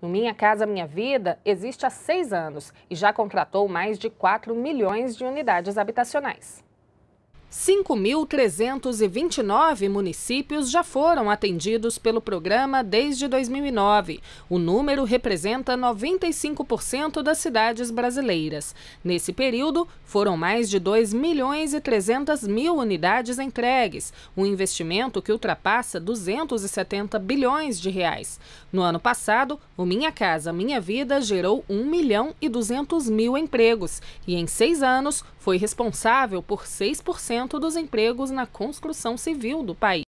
No Minha Casa Minha Vida existe há seis anos e já contratou mais de 4 milhões de unidades habitacionais. 5.329 municípios já foram atendidos pelo programa desde 2009. O número representa 95% das cidades brasileiras. Nesse período, foram mais de 2 milhões e 300 mil unidades entregues, um investimento que ultrapassa 270 bilhões de reais. No ano passado, o Minha Casa Minha Vida gerou 1 milhão e 200 mil empregos e, em seis anos, foi responsável por 6% dos empregos na construção civil do país